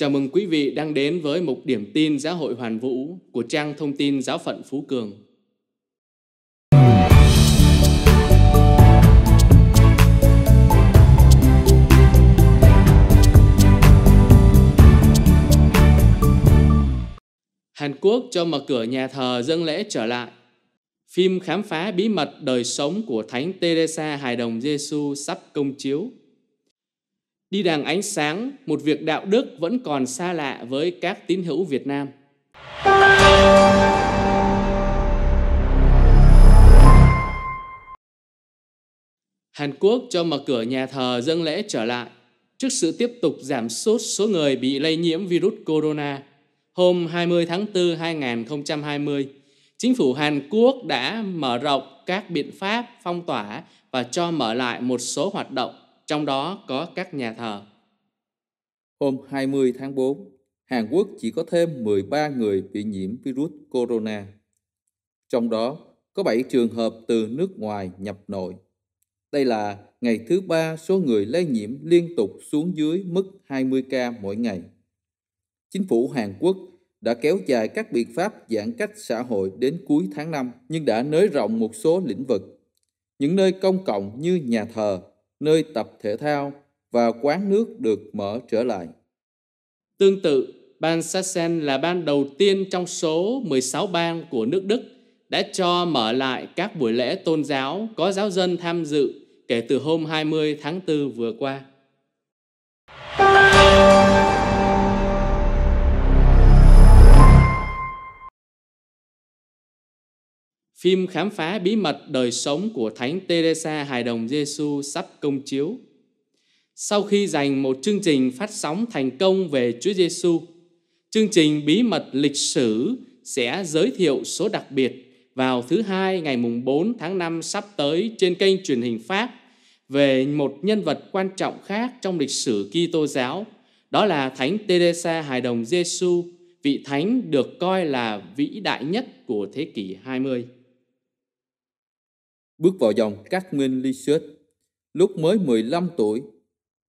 Chào mừng quý vị đang đến với mục điểm tin giáo hội hoàn vũ của trang thông tin giáo phận Phú Cường. Hàn Quốc cho mở cửa nhà thờ dâng lễ trở lại. Phim khám phá bí mật đời sống của Thánh Teresa Hài đồng Giêsu sắp công chiếu đi đàng ánh sáng, một việc đạo đức vẫn còn xa lạ với các tín hữu Việt Nam. Hàn Quốc cho mở cửa nhà thờ dâng lễ trở lại trước sự tiếp tục giảm sốt số người bị lây nhiễm virus corona. Hôm 20 tháng 4 2020, chính phủ Hàn Quốc đã mở rộng các biện pháp phong tỏa và cho mở lại một số hoạt động trong đó có các nhà thờ. Hôm 20 tháng 4, Hàn Quốc chỉ có thêm 13 người bị nhiễm virus corona. Trong đó có 7 trường hợp từ nước ngoài nhập nội. Đây là ngày thứ ba số người lây nhiễm liên tục xuống dưới mức 20 ca mỗi ngày. Chính phủ Hàn Quốc đã kéo dài các biện pháp giãn cách xã hội đến cuối tháng 5 nhưng đã nới rộng một số lĩnh vực. Những nơi công cộng như nhà thờ, nơi tập thể thao và quán nước được mở trở lại. Tương tự, bang Sachsen là bang đầu tiên trong số 16 bang của nước Đức đã cho mở lại các buổi lễ tôn giáo có giáo dân tham dự kể từ hôm 20 tháng 4 vừa qua. phim khám phá bí mật đời sống của Thánh Teresa Hài Đồng Giêsu sắp công chiếu. Sau khi dành một chương trình phát sóng thành công về Chúa Giêsu, chương trình bí mật lịch sử sẽ giới thiệu số đặc biệt vào thứ hai ngày mùng 4 tháng 5 sắp tới trên kênh truyền hình Pháp về một nhân vật quan trọng khác trong lịch sử Kitô giáo, đó là Thánh Teresa Hài Đồng Giêsu, vị thánh được coi là vĩ đại nhất của thế kỷ 20 bước vào dòng các minh Lisieux. Lúc mới 15 tuổi,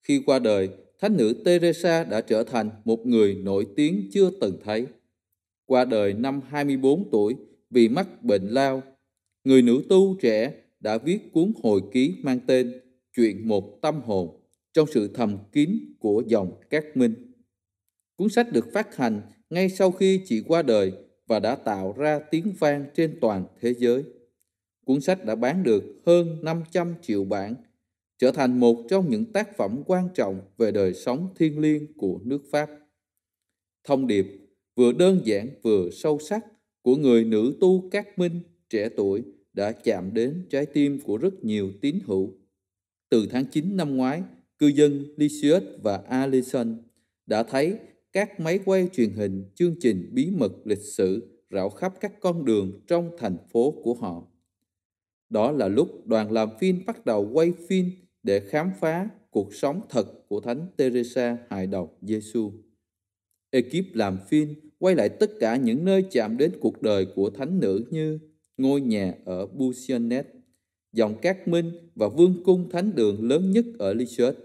khi qua đời, Thánh nữ Teresa đã trở thành một người nổi tiếng chưa từng thấy. Qua đời năm 24 tuổi vì mắc bệnh lao, người nữ tu trẻ đã viết cuốn hồi ký mang tên Chuyện một tâm hồn trong sự thầm kín của dòng các minh. Cuốn sách được phát hành ngay sau khi chị qua đời và đã tạo ra tiếng vang trên toàn thế giới. Cuốn sách đã bán được hơn 500 triệu bản, trở thành một trong những tác phẩm quan trọng về đời sống thiêng liêng của nước Pháp. Thông điệp vừa đơn giản vừa sâu sắc của người nữ tu cát minh trẻ tuổi đã chạm đến trái tim của rất nhiều tín hữu. Từ tháng 9 năm ngoái, cư dân Lysius và Allison đã thấy các máy quay truyền hình chương trình bí mật lịch sử rảo khắp các con đường trong thành phố của họ. Đó là lúc đoàn làm phim bắt đầu quay phim để khám phá cuộc sống thật của Thánh Teresa hài đồng Giêsu. Ekip làm phim quay lại tất cả những nơi chạm đến cuộc đời của thánh nữ như ngôi nhà ở Busionet, dòng Cát Minh và vương cung thánh đường lớn nhất ở Lichert.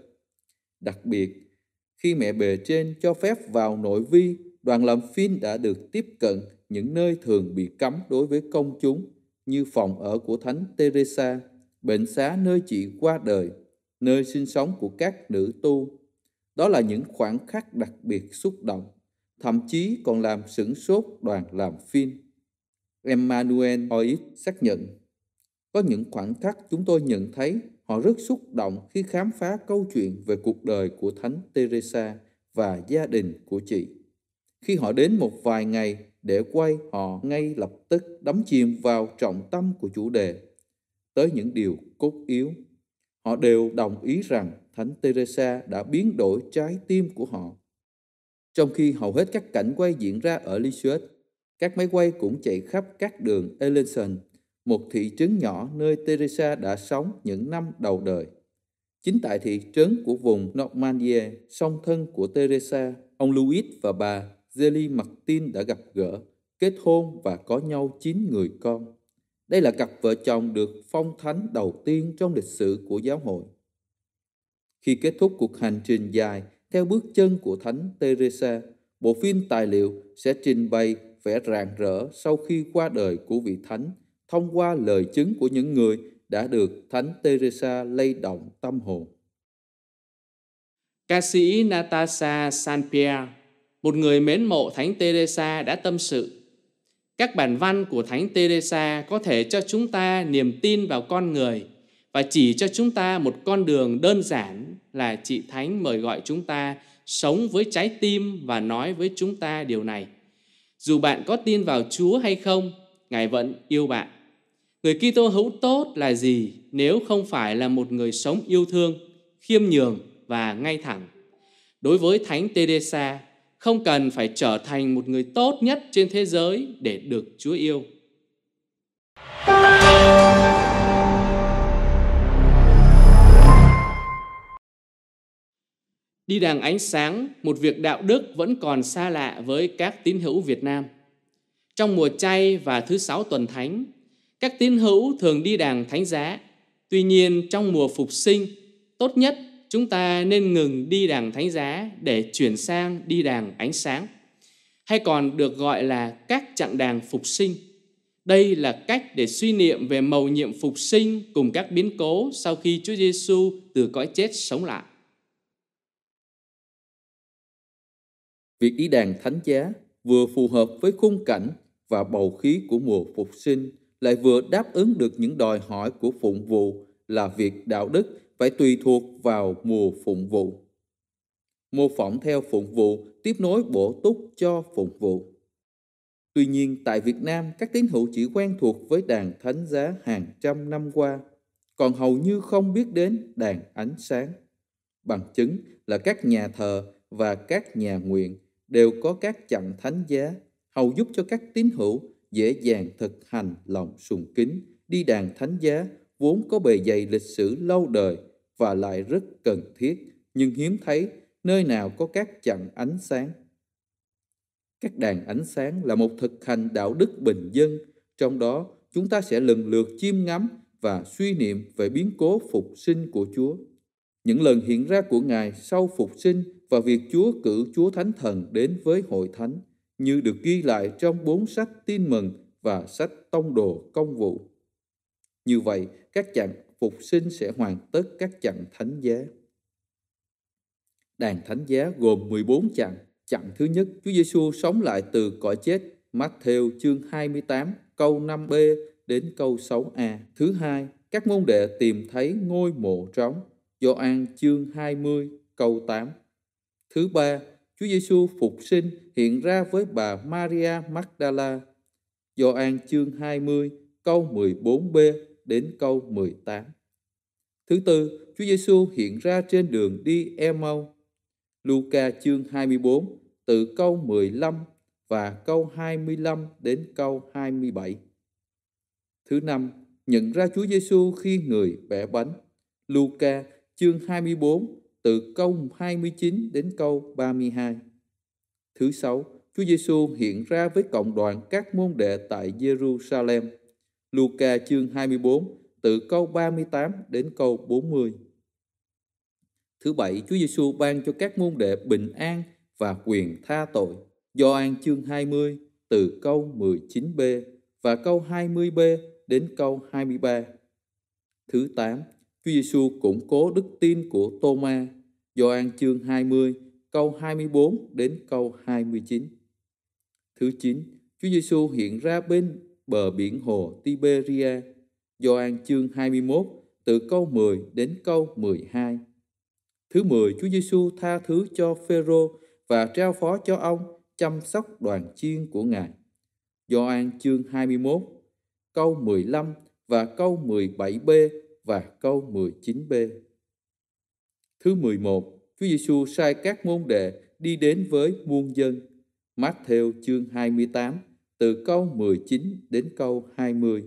Đặc biệt, khi mẹ bề trên cho phép vào nội vi, đoàn làm phim đã được tiếp cận những nơi thường bị cấm đối với công chúng như phòng ở của Thánh Teresa, bệnh xá nơi chị qua đời, nơi sinh sống của các nữ tu. Đó là những khoảnh khắc đặc biệt xúc động, thậm chí còn làm sửng sốt đoàn làm phim. Emmanuel Ois xác nhận, có những khoảnh khắc chúng tôi nhận thấy họ rất xúc động khi khám phá câu chuyện về cuộc đời của Thánh Teresa và gia đình của chị. Khi họ đến một vài ngày để quay họ ngay lập tức đắm chìm vào trọng tâm của chủ đề tới những điều cốt yếu. Họ đều đồng ý rằng Thánh Teresa đã biến đổi trái tim của họ. Trong khi hầu hết các cảnh quay diễn ra ở Lisbeth, các máy quay cũng chạy khắp các đường Ellenson, một thị trấn nhỏ nơi Teresa đã sống những năm đầu đời. Chính tại thị trấn của vùng Normandie, song thân của Teresa, ông Louis và bà Zeli Martin đã gặp gỡ, kết hôn và có nhau 9 người con. Đây là cặp vợ chồng được phong thánh đầu tiên trong lịch sử của giáo hội. Khi kết thúc cuộc hành trình dài theo bước chân của Thánh Teresa, bộ phim tài liệu sẽ trình bày vẻ rạng rỡ sau khi qua đời của vị thánh thông qua lời chứng của những người đã được Thánh Teresa lay động tâm hồn. Ca sĩ Natasha Saint-Pierre một người mến mộ Thánh Teresa đã tâm sự. Các bản văn của Thánh Teresa có thể cho chúng ta niềm tin vào con người và chỉ cho chúng ta một con đường đơn giản là chị Thánh mời gọi chúng ta sống với trái tim và nói với chúng ta điều này. Dù bạn có tin vào Chúa hay không, Ngài vẫn yêu bạn. Người Kitô hữu tốt là gì nếu không phải là một người sống yêu thương, khiêm nhường và ngay thẳng? Đối với Thánh Teresa, không cần phải trở thành một người tốt nhất trên thế giới để được Chúa yêu. Đi đàng ánh sáng, một việc đạo đức vẫn còn xa lạ với các tín hữu Việt Nam. Trong mùa chay và thứ sáu tuần thánh, các tín hữu thường đi đàng thánh giá. Tuy nhiên, trong mùa phục sinh, tốt nhất chúng ta nên ngừng đi đàng thánh giá để chuyển sang đi đàng ánh sáng, hay còn được gọi là các chặng đàng phục sinh. Đây là cách để suy niệm về mầu nhiệm phục sinh cùng các biến cố sau khi Chúa Giêsu từ cõi chết sống lại. Việc đi đàn thánh giá vừa phù hợp với khung cảnh và bầu khí của mùa phục sinh, lại vừa đáp ứng được những đòi hỏi của phụng vụ là việc đạo đức phải tùy thuộc vào mùa phụng vụ. Mô phỏng theo phụng vụ, tiếp nối bổ túc cho phụng vụ. Tuy nhiên, tại Việt Nam, các tín hữu chỉ quen thuộc với đàn thánh giá hàng trăm năm qua, còn hầu như không biết đến đàn ánh sáng. Bằng chứng là các nhà thờ và các nhà nguyện đều có các chặng thánh giá, hầu giúp cho các tín hữu dễ dàng thực hành lòng sùng kính, đi đàn thánh giá vốn có bề dày lịch sử lâu đời và lại rất cần thiết, nhưng hiếm thấy nơi nào có các chặng ánh sáng. Các đàn ánh sáng là một thực hành đạo đức bình dân, trong đó chúng ta sẽ lần lượt chiêm ngắm và suy niệm về biến cố phục sinh của Chúa. Những lần hiện ra của Ngài sau phục sinh và việc Chúa cử Chúa Thánh Thần đến với hội thánh, như được ghi lại trong bốn sách tin mừng và sách tông đồ công vụ. Như vậy, các chặng phục sinh sẽ hoàn tất các chặng thánh giá. Đàn thánh giá gồm 14 chặng. Chặng thứ nhất, Chúa Giêsu sống lại từ cõi chết. Matthew chương 28, câu 5b đến câu 6a. Thứ hai, các môn đệ tìm thấy ngôi mộ trống. Gioan chương 20, câu 8. Thứ ba, Chúa Giêsu phục sinh hiện ra với bà Maria Magdala. Gioan chương 20, câu 14b đến câu 18. Thứ tư, Chúa Giêsu hiện ra trên đường đi Emau. Luca chương 24 từ câu 15 và câu 25 đến câu 27. Thứ năm, nhận ra Chúa Giêsu khi người bẻ bánh. Luca chương 24 từ câu 29 đến câu 32. Thứ sáu, Chúa Giêsu hiện ra với cộng đoàn các môn đệ tại Jerusalem. Luca chương 24, từ câu 38 đến câu 40. Thứ bảy, Chúa Giêsu ban cho các môn đệ bình an và quyền tha tội. Do an chương 20, từ câu 19b và câu 20b đến câu 23. Thứ 8, Chúa Giêsu củng cố đức tin của Tô-ma. Gioan chương 20, câu 24 đến câu 29. Thứ 9, Chúa Giêsu hiện ra bên bờ biển hồ Tiberia, Gioan chương 21, từ câu 10 đến câu 12. Thứ 10, Chúa Giêsu tha thứ cho Phêrô và trao phó cho ông chăm sóc đoàn chiên của Ngài. Gioan chương 21, câu 15 và câu 17b và câu 19b. Thứ 11, Chúa Giêsu sai các môn đệ đi đến với muôn dân. Matthew chương 28, từ câu 19 đến câu 20.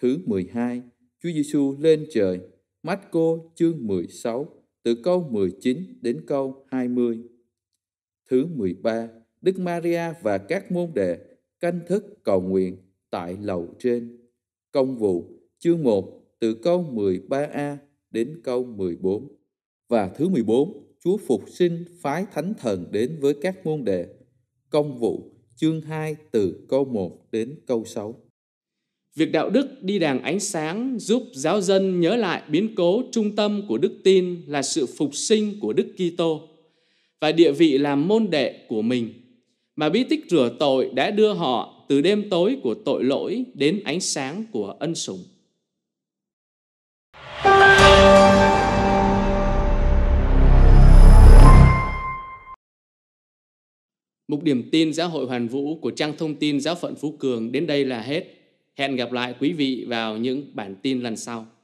Thứ 12, Chúa Giêsu lên trời, Matco chương 16, từ câu 19 đến câu 20. Thứ 13, Đức Maria và các môn đệ canh thức cầu nguyện tại lầu trên. Công vụ chương 1 từ câu 13a đến câu 14. Và thứ 14, Chúa phục sinh phái thánh thần đến với các môn đệ. Công vụ chương 2 từ câu 1 đến câu 6. Việc đạo đức đi đàng ánh sáng giúp giáo dân nhớ lại biến cố trung tâm của đức tin là sự phục sinh của Đức Kitô và địa vị làm môn đệ của mình mà bí tích rửa tội đã đưa họ từ đêm tối của tội lỗi đến ánh sáng của ân sủng. Mục điểm tin Giáo hội Hoàn Vũ của trang thông tin Giáo phận Phú Cường đến đây là hết. Hẹn gặp lại quý vị vào những bản tin lần sau.